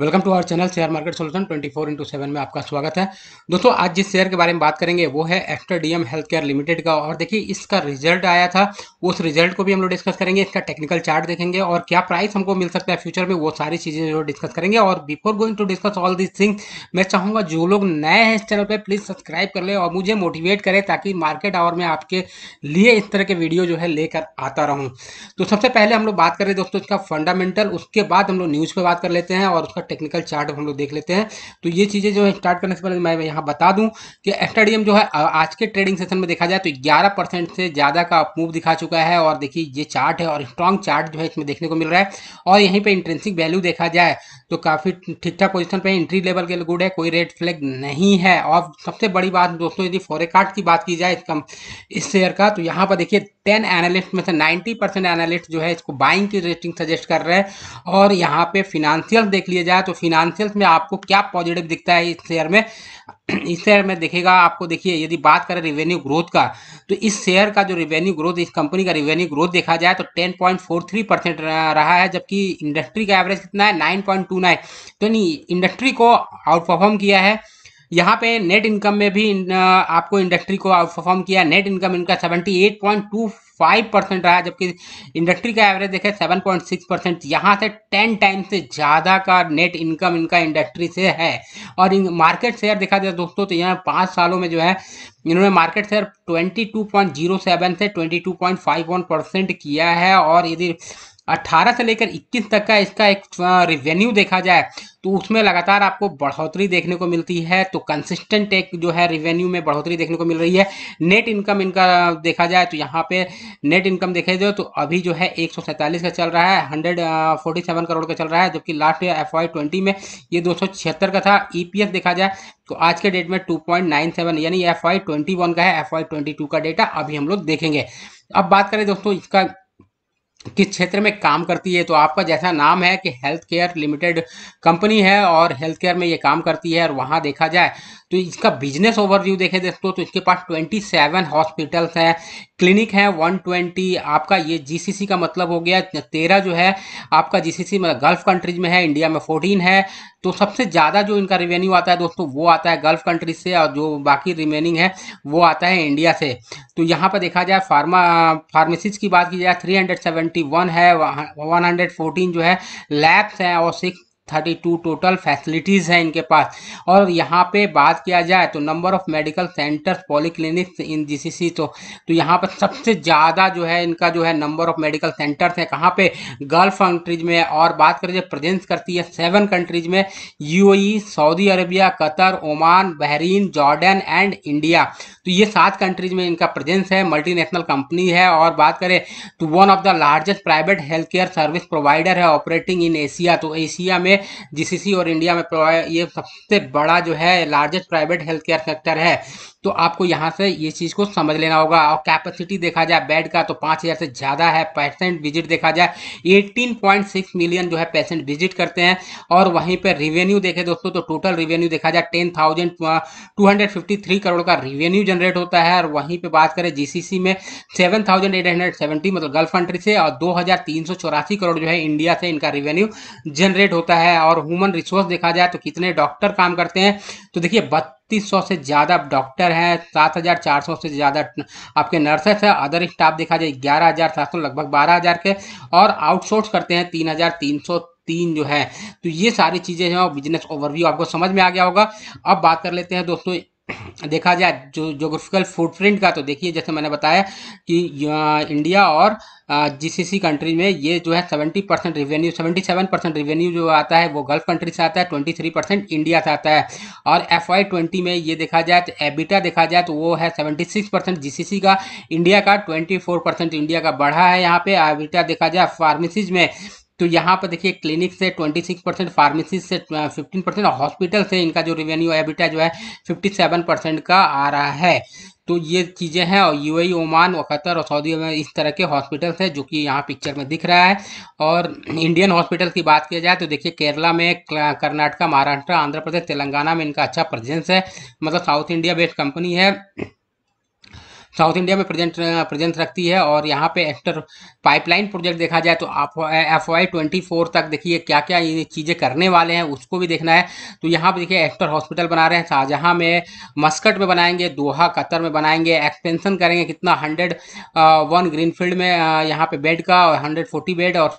welcome to our channel share market solution 24 four into seven में आपका स्वागत है दोस्तों आज जिस शेयर के बारे में बात करेंगे वो है Aster DM health care limited का और देखिए इसका रिजल्ट आया था उस रिजल्ट को भी हम लोग डिस्कस करेंगे इसका टेक्निकल चार्ट देखेंगे और क्या प्राइस हमको मिल सकता है फ्यूचर में वो सारी चीज़ें जो डिस्कस करेंगे और before going to discuss all this thing मैं चाहूँगा जो लोग नए हैं इस चैनल पर प्लीज़ सब्सक्राइब कर ले और मुझे मोटिवेट करें ताकि मार्केट आवर में आपके लिए इस तरह के वीडियो जो है लेकर आता रहूँ तो सबसे पहले हम लोग बात करें दोस्तों इसका फंडामेंटल उसके बाद हम लोग न्यूज़ पर बात कर लेते हैं और उसका टेक्निकल चार्ट हम लोग देख लेते हैं तो ये चीज़ें जो है स्टार्ट करने से पहले मैं यहाँ बता दूं कि एस्टाडियम जो है आज के ट्रेडिंग सेशन में देखा जाए तो ग्यारह से ज़्यादा का मूव दिखा चुका है और देखिए ये चार्ट है और स्ट्रॉन्ग चार्ट जो है इसमें देखने को मिल रहा है और यहीं पर इंट्रेंसिक वैल्यू देखा जाए तो काफ़ी ठीक ठाक पोजिशन पर एंट्री लेवल के गुड है कोई रेड फ्लैग नहीं है और सबसे बड़ी बात दोस्तों यदि फॉरेकार्ड की बात की जाए इस शेयर का तो यहाँ पर देखिए टेन एनालिस्ट में से नाइनटी परसेंट एनालिस्ट जो है इसको बाइंग की रेटिंग सजेस्ट कर रहे हैं और यहाँ पे फिनेंशियल देख लिया जाए है तो फिनांशियल में आपको क्या पॉजिटिव दिखता है इस शेयर में इस शेयर में देखेगा आपको देखिए यदि बात करें रिवेन्यू ग्रोथ का तो इस शेयर का जो रिवेन्यू ग्रोथ इस कंपनी का रिवेन्यू ग्रोथ देखा जाए तो 10.43 परसेंट रहा है जबकि इंडस्ट्री का एवरेज कितना है 9.29 तो नहीं इंडस्ट्री को आउट परफॉर्म किया है यहाँ पे नेट इनकम में भी आपको इंडस्ट्री को आउट परफॉर्म किया नेट इनकम इनका सेवेंटी फाइव परसेंट रहा जबकि इंडस्ट्री का एवरेज देखें सेवन पॉइंट सिक्स परसेंट यहाँ से टेन टाइम से ज़्यादा का नेट इनकम इनका इंडस्ट्री से है और इन मार्केट शेयर देखा जाए दोस्तों तो यहाँ पाँच सालों में जो है इन्होंने market share twenty two point zero seven से twenty two point five one percent किया है और यदि 18 से लेकर 21 तक का इसका एक रिवेन्यू देखा जाए तो उसमें लगातार आपको बढ़ोतरी देखने को मिलती है तो कंसिस्टेंट एक जो है रिवेन्यू में बढ़ोतरी देखने को मिल रही है नेट इनकम इनका देखा जाए तो यहाँ पे नेट इनकम देखे जाए तो अभी जो है एक का चल रहा है हंड्रेड करोड़ का चल रहा है जबकि लास्ट एफ आई में ये दो का था ई e देखा जाए तो आज के डेट में 2.97 यानी एफ आई का है एफ आई का डेटा अभी हम लोग देखेंगे अब बात करें दोस्तों इसका किस क्षेत्र में काम करती है तो आपका जैसा नाम है कि हेल्थ केयर लिमिटेड कंपनी है और हेल्थ केयर में ये काम करती है और वहाँ देखा जाए तो इसका बिजनेस ओवरव्यू देखें दोस्तों तो इसके पास 27 हॉस्पिटल्स हैं क्लिनिक है 120 आपका ये जीसीसी का मतलब हो गया तेरह जो है आपका जीसीसी मतलब गल्फ कंट्रीज में है इंडिया में 14 है तो सबसे ज़्यादा जो इनका रिवेन्यू आता है दोस्तों वो आता है गल्फ कंट्रीज से और जो बाकी रिमेनिंग है वो आता है इंडिया से तो यहाँ पर देखा जाए फार्मा फार्मेसीज की बात की जाए 371 है 114 जो है लैब्स हैं और six thirty two total facilities हैं इनके पास और यहाँ पे बात किया जाए तो number of medical centres polyclinics in GCC तो तो यहाँ पर सबसे ज़्यादा जो है इनका जो है नंबर ऑफ मेडिकल सेंटर्स हैं कहाँ पे गल्फ कंट्रीज में और बात करें जब प्रेजेंस करती है सेवन कंट्रीज में U Saudi Arabia Qatar Oman Bahrain Jordan and India तो ये सात कंट्रीज में इनका प्रजेंस है मल्टी कंपनी है और बात करें तो one of the largest private health care service provider है ऑपरेटिंग इन एशिया तो एशिया में जीसीसी और इंडिया में ये सबसे बड़ा जो है largest private health care sector है तो आपको यहाँ से ये चीज़ को समझ लेना होगा और कैपेसिटी देखा जाए बेड का तो पाँच हज़ार से ज़्यादा है पेशेंट विजिट देखा जाए 18.6 मिलियन जो है पेशेंट विजिट करते हैं और वहीं पर रिवेन्यू देखें दोस्तों तो टोटल रिवेन्यू देखा जाए ten thousand two hundred fifty three crore का रिवेन्यू जनरेट होता है और वहीं पर बात करें जीसीसी में सेवन मतलब गल्फ कंट्री से और दो करोड़ जो है इंडिया से इनका रिवेन्यू जनरेट होता है है और ह्यूमन रिसोर्स देखा जाए तो कितने डॉक्टर काम करते हैं तो देखिए बत्तीस सौ से ज़्यादा डॉक्टर हैं सात हज़ार चार सौ से ज़्यादा आपके नर्सेस हैं अदर स्टाफ देखा जाए ग्यारह हज़ार सात सौ लगभग बारह हज़ार के और आउटसोर्स करते हैं तीन हज़ार तीन सौ तीन जो है तो ये सारी चीज़ें हैं और बिजनेस ओवरव्यू आपको समझ में आ गया होगा अब बात कर लेते हैं दोस्तों देखा जाए जो जोग्राफिकल फुटप्रिंट का तो देखिए जैसे मैंने बताया कि इंडिया और जीसीसी कंट्री में ये जो है 70 परसेंट रिवेन्यू 77 परसेंट रिवेन्यू जो आता है वो गल्फ कंट्री से आता है 23 परसेंट इंडिया से आता है और एफ आई ट्वेंटी में ये देखा जाए तो एबिटा देखा जाए तो वो है 76 परसेंट जी का इंडिया का 24 परसेंट इंडिया का बढ़ा है यहाँ पे एबिटा देखा जाए फार्मेसीज में तो यहाँ पर देखिए क्लिनिक से 26 परसेंट फार्मेसी से 15 परसेंट और हॉस्पिटल से इनका जो रेवेन्यू है बेटा जो है 57 परसेंट का आ रहा है तो ये चीज़ें हैं और यूएई ओमान e, और कतर और सऊदी में इस तरह के हॉस्पिटल्स हैं जो कि यहाँ पिक्चर में दिख रहा है और इंडियन हॉस्पिटल की बात किया जाए तो देखिए केरला में कर्नाटका महाराष्ट्र आंध्र प्रदेश तेलंगाना में इनका अच्छा प्रेजेंस है मतलब साउथ इंडिया बेस्ड कंपनी है साउथ इंडिया में प्रेजेंट प्रेजेंस रखती है और यहाँ पे एक्टर पाइपलाइन प्रोजेक्ट देखा जाए तो आप एफ वाई ट्वेंटी फोर तक देखिए क्या क्या ये चीज़ें करने वाले हैं उसको भी देखना है तो यहाँ पर देखिए एक्टर हॉस्पिटल बना रहे हैं शाहजहाँ में मस्कट में बनाएंगे दोहा कतर में बनाएंगे एक्सपेंसन करेंगे कितना हंड्रेड वन ग्रीन फील्ड में यहाँ पर बेड का और हंड्रेड फोर्टी बेड और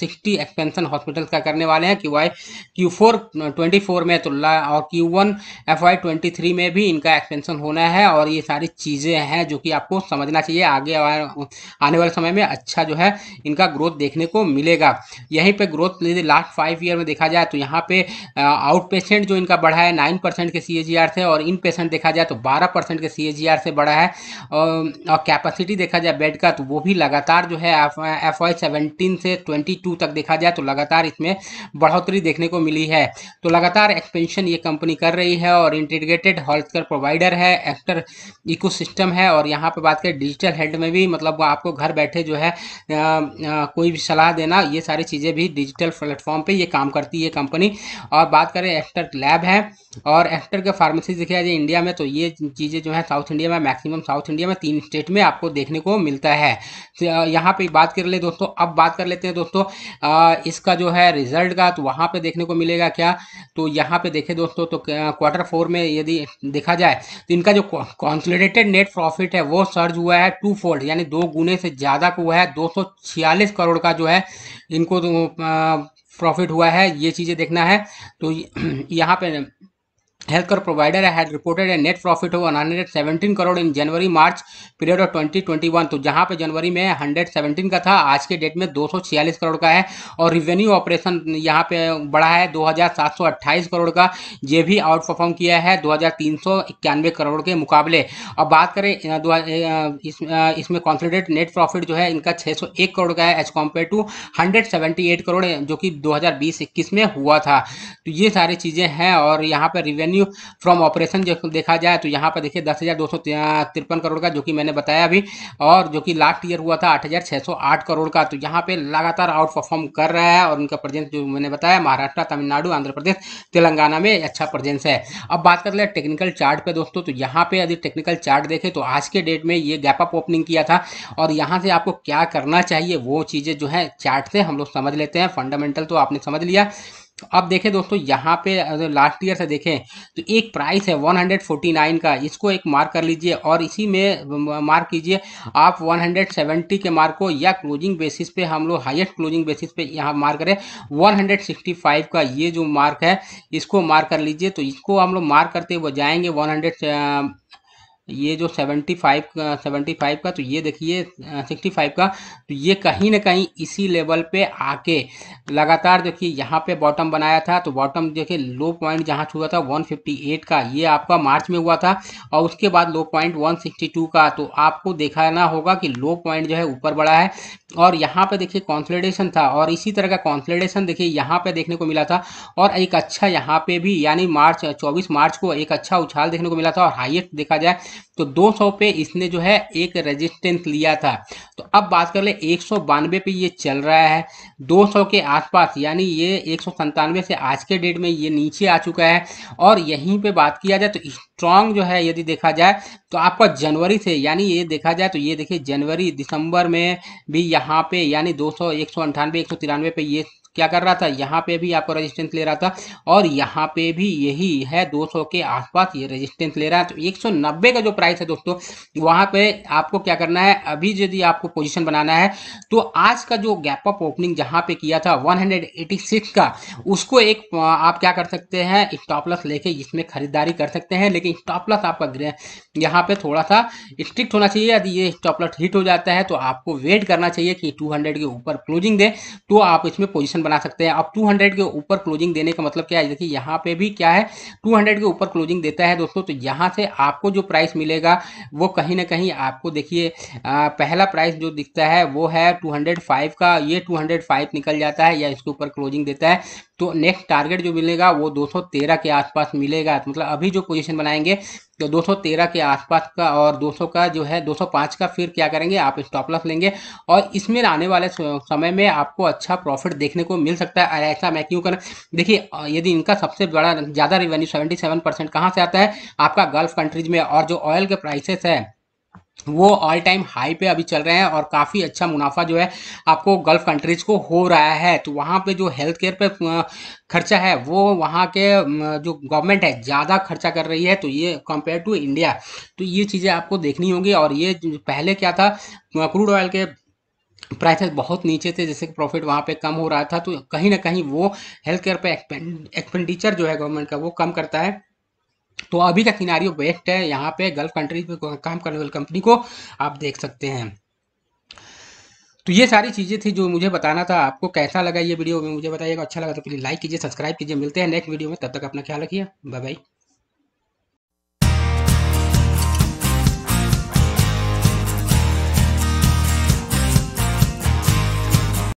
सिक्सटी एक्सपेंसन हॉस्पिटल का करने वाले हैं Q I Q four twenty four में तो और Q one F Y twenty three में भी इनका एक्सपेंसन होना है और ये सारी चीज़ें हैं जो कि आपको समझना चाहिए आगे आने वाले समय में अच्छा जो है इनका ग्रोथ देखने को मिलेगा यहीं पे ग्रोथ लास्ट फाइव ईयर में देखा जाए तो यहाँ पे आउट पेशेंट जो इनका बढ़ा है नाइन परसेंट के सी से और इन पेशेंट देखा जाए तो बारह परसेंट के सी से बढ़ा है और, और कैपेसिटी देखा जाए बेड का तो वो भी लगातार जो है एफ वाई सेवनटीन से ट्वेंटी टू तक देखा जाए तो लगातार इसमें बढ़ोतरी देखने को मिली है तो लगातार एक्सपेंशन ये कंपनी कर रही है और इंटीग्रेटेड हेल्थ केयर प्रोवाइडर है एक्टर इकोसिस्टम है और यहाँ पे बात करें डिजिटल हेल्थ में भी मतलब आपको घर बैठे जो है आ, आ, कोई भी सलाह देना ये सारी चीज़ें भी डिजिटल प्लेटफॉर्म पे ये काम करती है कंपनी और बात करें एक्टर लैब है और एक्टर के फार्मेसी देखा जाए इंडिया में तो ये चीज़ें जो है साउथ इंडिया में मैक्सिमम साउथ इंडिया में तीन स्टेट में आपको देखने को मिलता है तो यहाँ पर बात कर ले दोस्तों अब बात कर लेते हैं दोस्तों इसका जो है रिजल्ट का तो वहाँ पर देखने को मिलेगा क्या तो यहाँ पर देखें दोस्तों तो क्वार्टर फोर में यदि देखा जाए तो इनका जो कॉन्सोलिडेटेड नेट प्रॉफिट प्रॉफिट है वो सर्ज हुआ है टू फोल्ड यानी दो गुने से ज़्यादा को हुआ है दो करोड़ का जो है इनको तो, प्रॉफिट हुआ है ये चीज़ें देखना है तो यहाँ पे health healthcare provider had net profit net one hundred 117 crore in January March period of 2021 तो जहां पे जनवरी में 117 का था आज के डेट में 246 करोड़ का है और रिवेन्यू ऑपरेशन यहां पे बढ़ा है 2728 करोड़ का ये भी आउट परफॉर्म किया है इक्यानवे करोड़ के मुकाबले अब बात करें इस, इसमें कॉन्सोलिडेट नेट प्रॉफिट जो है इनका एक करोड़ का है as compared to eight crore जो कि बीस इक्कीस में हुआ था तो ये सारी चीज़ें हैं और यहाँ पर रिवेन्यू रेवेन्यू फ्रॉम ऑपरेशन देखा जाए तो यहाँ पर देखिए दस हज़ार दो सौ तिरपन करोड़ का जो कि मैंने बताया अभी और जो कि लास्ट ईयर हुआ था आठ हज़ार छः सौ आठ करोड़ का तो यहाँ पे लगातार आउट परफॉर्म कर रहा है और उनका प्रजेंस जो मैंने बताया महाराष्ट्र तमिलनाडु आंध्र प्रदेश तेलंगाना में अच्छा प्रजेंस है अब बात कर ले टेक्निकल चार्ट पे दोस्तों तो यहाँ पर यदि टेक्निकल चार्ट देखें तो आज के डेट में ये गैप अप ओपनिंग किया था और यहाँ से आपको क्या करना चाहिए वो चीज़ें जो है चार्ट से हम लोग समझ लेते हैं फंडामेंटल तो आपने समझ लिया तो अब देखें दोस्तों यहाँ पे अगर लास्ट ईयर से देखें तो एक प्राइस है 149 का इसको एक मार्क कर लीजिए और इसी में मार्क कीजिए आप 170 के मार्क को या क्लोजिंग बेसिस पे हम लोग हाईएस्ट क्लोजिंग बेसिस पे यहाँ मार्क करें 165 का ये जो मार्क है इसको मार्क कर लीजिए तो इसको हम लोग मार्क करते हुए जाएंगे वन ये जो सेवेंटी फाइव का सेवेंटी फाइव का तो ये देखिए सिक्सटी फाइव का तो ये कहीं ना कहीं इसी लेवल पे आके लगातार देखिए यहाँ पे बॉटम बनाया था तो बॉटम देखिए लो पॉइंट जहाँ छुआ था वन फिफ्टी एट का ये आपका मार्च में हुआ था और उसके बाद low point one sixty two का तो आपको देखाना होगा कि लो पॉइंट जो है ऊपर बढ़ा है और यहाँ पर देखिए कॉन्सलेडेशन था और इसी तरह का कॉन्सलेडेशन देखिए यहाँ पर देखने को मिला था और एक अच्छा यहाँ पर भी यानी मार्च चौबीस मार्च को एक अच्छा उछाल देखने को मिला था और हाइएस्ट देखा जाए तो 200 पे इसने जो है एक रेजिस्टेंस लिया था तो अब बात कर ले एक पे ये चल रहा है 200 के आसपास यानी ये एक से आज के डेट में ये नीचे आ चुका है और यहीं पे बात किया जाए तो स्ट्रांग जो है यदि देखा जाए तो आपका जनवरी से यानी ये देखा जाए तो ये देखिए जनवरी दिसंबर में भी यहाँ पे यानी दो सौ पे ये क्या कर रहा था यहाँ पे भी आपको रेजिस्टेंस ले रहा था और यहाँ पे भी यही है 200 के आसपास ये रेजिस्टेंस ले रहा है तो 190 का जो प्राइस है दोस्तों वहां पे आपको क्या करना है अभी यदि आपको पोजीशन बनाना है तो आज का जो गैप अप ओपनिंग जहां पे किया था 186 का उसको एक आप क्या कर सकते हैं स्टॉप लॉस लेके इसमें खरीदारी कर सकते हैं लेकिन स्टॉप लॉस आपका यहाँ पे थोड़ा सा स्ट्रिक्ट होना चाहिए यदि ये स्टॉप लॉस हिट हो जाता है तो आपको वेट करना चाहिए कि टू के ऊपर क्लोजिंग दे तो आप इसमें पोजिशन बना सकते हैं अब टू के ऊपर क्लोजिंग देने का मतलब क्या है देखिए यहाँ पे भी क्या है टू के ऊपर क्लोजिंग देता है दोस्तों तो यहाँ से आपको जो प्राइस मिलेगा वो कहीं ना कहीं आपको देखिए पहला प्राइस जो दिखता है वो है 205 का ये 205 निकल जाता है या इसके ऊपर क्लोजिंग देता है तो नेक्स्ट टारगेट जो मिलेगा वो 213 के आसपास मिलेगा तो मतलब अभी जो पोजीशन बनाएंगे तो 213 के आसपास का और 200 का जो है 205 का फिर क्या करेंगे आप स्टॉप लॉस लेंगे और इसमें आने वाले समय में आपको अच्छा प्रॉफिट देखने को मिल सकता है ऐसा मैं क्यों करें देखिए यदि इनका सबसे बड़ा ज़्यादा रिवेन्यू 77 परसेंट कहाँ से आता है आपका गल्फ कंट्रीज में और जो ऑयल के प्राइसेस है वो ऑल टाइम हाई पे अभी चल रहे हैं और काफ़ी अच्छा मुनाफा जो है आपको गल्फ़ कंट्रीज़ को हो रहा है तो वहाँ पे जो हेल्थ केयर पे खर्चा है वो वहाँ के जो गवर्नमेंट है ज़्यादा खर्चा कर रही है तो ये कंपेयर टू इंडिया तो ये चीज़ें आपको देखनी होंगी और ये पहले क्या था क्रूड ऑयल के प्राइसेस बहुत नीचे थे जैसे कि प्रॉफिट वहाँ पे कम हो रहा था तो कहीं ना कहीं वो हेल्थ केयर पे एक्सपेंडिचर जो है गवर्नमेंट का वो कम करता है तो अभी का किनारियों बेस्ट है यहाँ पे गल्फ कंट्रीज में काम करने वाली कंपनी को आप देख सकते हैं तो ये सारी चीज़ें थी जो मुझे बताना था आपको कैसा लगा ये वीडियो में मुझे बताइएगा अच्छा लगा तो प्लीज़ लाइक कीजिए सब्सक्राइब कीजिए मिलते हैं नेक्स्ट वीडियो में तब तक अपना ख्याल रखिए बाय बाय